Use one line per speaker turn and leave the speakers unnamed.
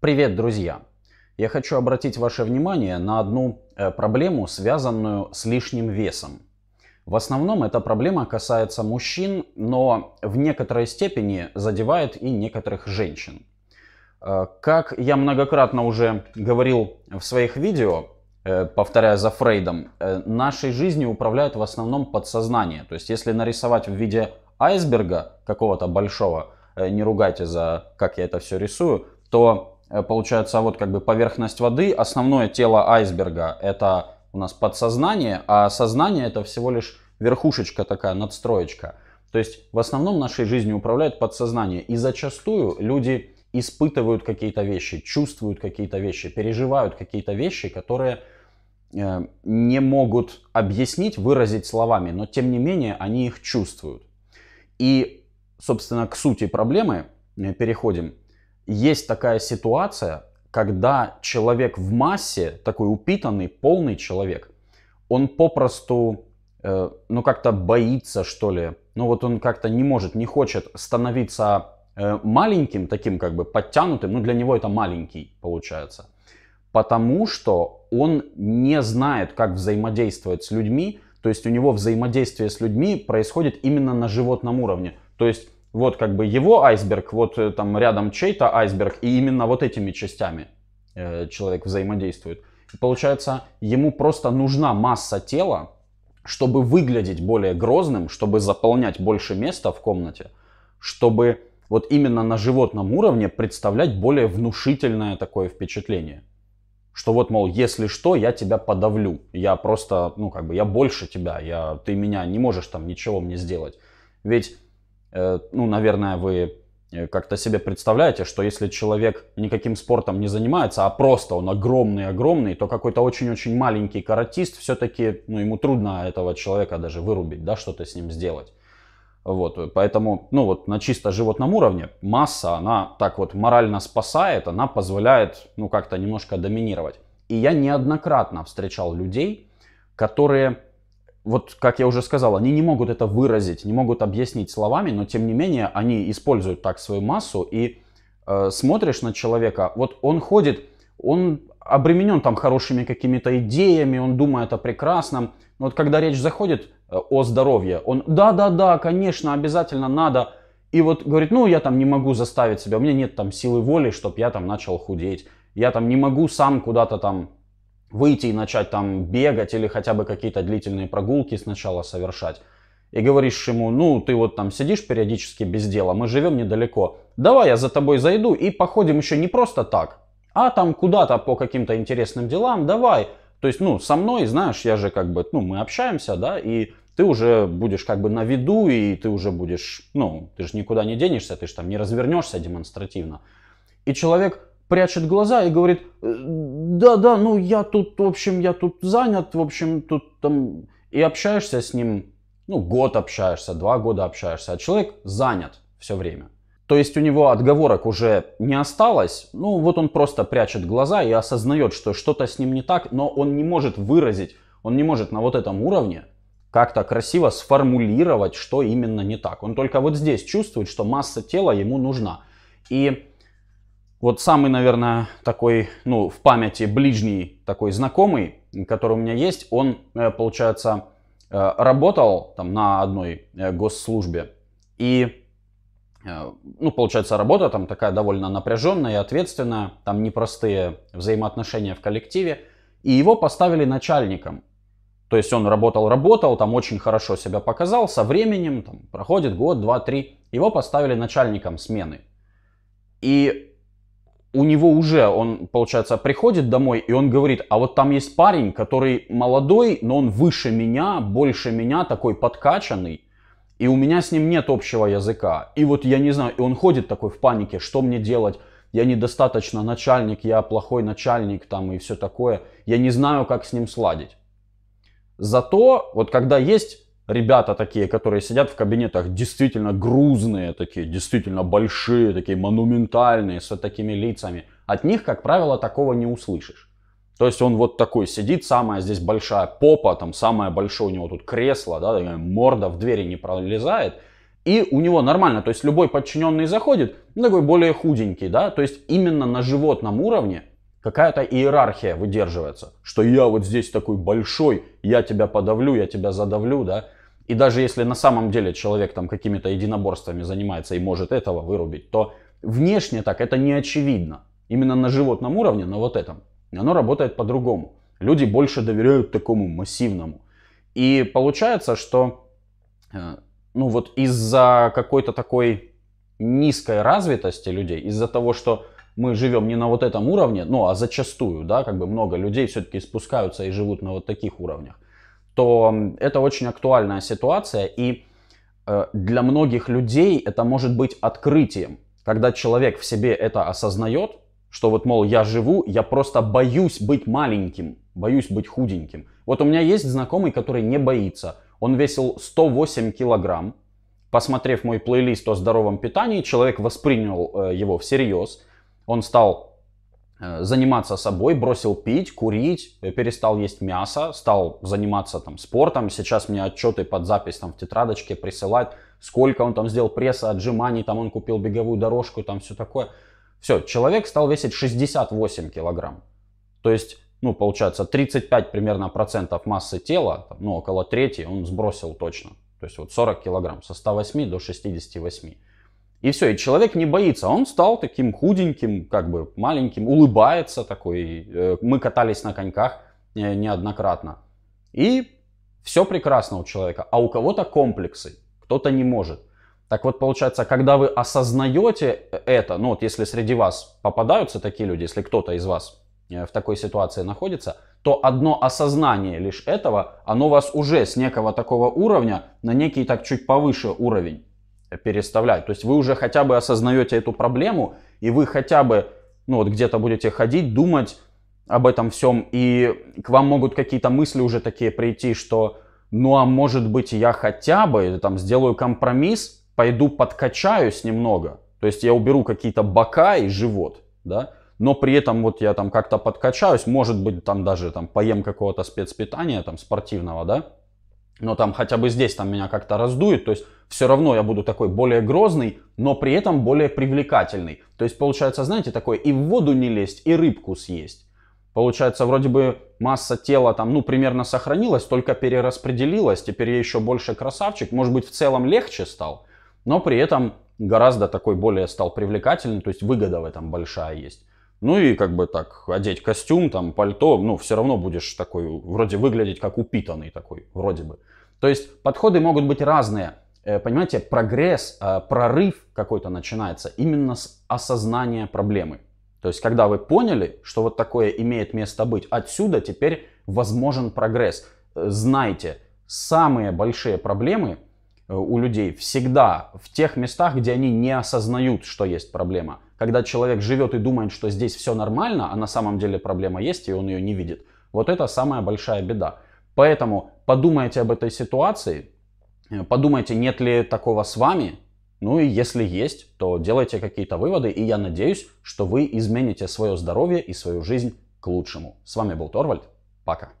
Привет, друзья! Я хочу обратить ваше внимание на одну э, проблему, связанную с лишним весом. В основном эта проблема касается мужчин, но в некоторой степени задевает и некоторых женщин. Э, как я многократно уже говорил в своих видео, э, повторяя за Фрейдом, нашей жизнью управляет в основном подсознание. То есть если нарисовать в виде айсберга какого-то большого, не ругайте за как я это все рисую, то Э, получается вот как бы поверхность воды. Основное тело айсберга это у нас подсознание, а сознание это всего лишь верхушечка такая, надстроечка. То есть в основном нашей жизнью управляет подсознание. И зачастую люди испытывают какие-то вещи, чувствуют какие-то вещи, переживают какие-то вещи, которые э, не могут объяснить, выразить словами, но тем не менее они их чувствуют. И, собственно, к сути проблемы э, переходим есть такая ситуация, когда человек в массе, такой упитанный, полный человек, он попросту, э, ну как-то боится, что ли, ну вот он как-то не может, не хочет становиться э, маленьким, таким как бы подтянутым, ну для него это маленький получается, потому что он не знает, как взаимодействовать с людьми, то есть у него взаимодействие с людьми происходит именно на животном уровне, то есть вот как бы его айсберг, вот э, там рядом чей-то айсберг, и именно вот этими частями э, человек взаимодействует. И получается, ему просто нужна масса тела, чтобы выглядеть более грозным, чтобы заполнять больше места в комнате, чтобы вот именно на животном уровне представлять более внушительное такое впечатление. Что вот, мол, если что, я тебя подавлю. Я просто, ну, как бы, я больше тебя, я, ты меня не можешь там ничего мне сделать. Ведь Э, ну, наверное, вы э, как-то себе представляете, что если человек никаким спортом не занимается, а просто он огромный-огромный, то какой-то очень-очень маленький каратист все-таки, ну, ему трудно этого человека даже вырубить, да, что-то с ним сделать. Вот, поэтому, ну, вот на чисто животном уровне масса, она так вот морально спасает, она позволяет, ну, как-то немножко доминировать. И я неоднократно встречал людей, которые вот, как я уже сказал, они не могут это выразить, не могут объяснить словами, но тем не менее они используют так свою массу и э, смотришь на человека, вот он ходит, он обременен там хорошими какими-то идеями, он думает о прекрасном, но вот когда речь заходит э, о здоровье, он да-да-да, конечно, обязательно надо, и вот говорит, ну я там не могу заставить себя, у меня нет там силы воли, чтобы я там начал худеть, я там не могу сам куда-то там выйти и начать там бегать или хотя бы какие-то длительные прогулки сначала совершать. И говоришь ему, ну ты вот там сидишь периодически без дела, мы живем недалеко, давай я за тобой зайду и походим еще не просто так, а там куда-то по каким-то интересным делам, давай. То есть, ну, со мной, знаешь, я же как бы, ну, мы общаемся, да, и ты уже будешь как бы на виду, и ты уже будешь, ну, ты же никуда не денешься, ты же там не развернешься демонстративно. И человек прячет глаза и говорит, да-да, «Э, ну я тут, в общем, я тут занят, в общем, тут там... И общаешься с ним, ну, год общаешься, два года общаешься, а человек занят все время. То есть у него отговорок уже не осталось, ну вот он просто прячет глаза и осознает, что что-то с ним не так, но он не может выразить, он не может на вот этом уровне как-то красиво сформулировать, что именно не так. Он только вот здесь чувствует, что масса тела ему нужна. И вот самый, наверное, такой, ну, в памяти ближний такой знакомый, который у меня есть, он, э, получается, э, работал там на одной э, госслужбе. И, ну, получается, работа там такая довольно напряженная и ответственная, там непростые взаимоотношения в коллективе. И его поставили начальником. То есть он работал, работал, там очень хорошо себя показал, со временем, там проходит год, два, три, его поставили начальником смены. И у него уже, он, получается, приходит домой, и он говорит, а вот там есть парень, который молодой, но он выше меня, больше меня, такой подкачанный, и у меня с ним нет общего языка. И вот я не знаю, и он ходит такой в панике, что мне делать, я недостаточно начальник, я плохой начальник там и все такое, я не знаю, как с ним сладить. Зато вот когда есть ребята такие, которые сидят в кабинетах, действительно грузные такие, действительно большие, такие монументальные, с такими лицами. От них, как правило, такого не услышишь. То есть он вот такой сидит, самая здесь большая попа, там самое большое у него тут кресло, да, морда в двери не пролезает. И у него нормально, то есть любой подчиненный заходит, такой более худенький, да, то есть именно на животном уровне какая-то иерархия выдерживается, что я вот здесь такой большой, я тебя подавлю, я тебя задавлю, да, и даже если на самом деле человек там какими-то единоборствами занимается и может этого вырубить, то внешне так это не очевидно. Именно на животном уровне, на вот этом, оно работает по-другому. Люди больше доверяют такому массивному. И получается, что э, ну вот из-за какой-то такой низкой развитости людей, из-за того, что мы живем не на вот этом уровне, ну а зачастую, да, как бы много людей все-таки спускаются и живут на вот таких уровнях, то это очень актуальная ситуация, и э, для многих людей это может быть открытием, когда человек в себе это осознает, что вот, мол, я живу, я просто боюсь быть маленьким, боюсь быть худеньким. Вот у меня есть знакомый, который не боится. Он весил 108 килограмм. Посмотрев мой плейлист о здоровом питании, человек воспринял э, его всерьез. Он стал Э, заниматься собой, бросил пить, курить, э, перестал есть мясо, стал заниматься там спортом. Сейчас мне отчеты под запись там в тетрадочке присылать, сколько он там сделал пресса, отжиманий, там он купил беговую дорожку, там все такое. Все, человек стал весить 68 килограмм. То есть, ну, получается, 35 примерно процентов массы тела, ну, около трети он сбросил точно. То есть вот 40 килограмм, со 108 до 68. И все, и человек не боится. Он стал таким худеньким, как бы маленьким, улыбается такой. Э, Мы катались на коньках э, неоднократно. И все прекрасно у человека. А у кого-то комплексы, кто-то не может. Так вот, получается, когда вы осознаете э, это, ну вот если среди вас попадаются такие люди, если кто-то из вас в такой ситуации находится, то одно осознание лишь этого, оно вас уже с некого такого уровня на некий так чуть повыше уровень переставлять. То есть вы уже хотя бы осознаете эту проблему, и вы хотя бы ну, вот где-то будете ходить, думать об этом всем, и к вам могут какие-то мысли уже такие прийти, что ну а может быть я хотя бы э, там сделаю компромисс, пойду подкачаюсь немного, то есть я уберу какие-то бока и живот, да, но при этом вот я там как-то подкачаюсь, может быть там даже там поем какого-то спецпитания там спортивного, да, но там хотя бы здесь там меня как-то раздует, то есть все равно я буду такой более грозный, но при этом более привлекательный. То есть получается, знаете, такой и в воду не лезть, и рыбку съесть. Получается, вроде бы масса тела там, ну, примерно сохранилась, только перераспределилась, теперь я еще больше красавчик, может быть, в целом легче стал, но при этом гораздо такой более стал привлекательный, то есть выгода в этом большая есть. Ну и как бы так, одеть костюм, там, пальто, ну, все равно будешь такой, вроде выглядеть как упитанный такой, вроде бы. То есть подходы могут быть разные. Э, понимаете, прогресс, э, прорыв какой-то начинается именно с осознания проблемы. То есть, когда вы поняли, что вот такое имеет место быть, отсюда теперь возможен прогресс. Э, знайте, самые большие проблемы Э, у людей всегда в тех местах, где они не осознают, что есть проблема. Когда человек живет и думает, что здесь все нормально, а на самом деле проблема есть, и он ее не видит. Вот это самая большая беда. Поэтому подумайте об этой ситуации, э, подумайте, нет ли такого с вами, ну и если есть, то делайте какие-то выводы, и я надеюсь, что вы измените свое здоровье и свою жизнь к лучшему. С вами был Торвальд, пока.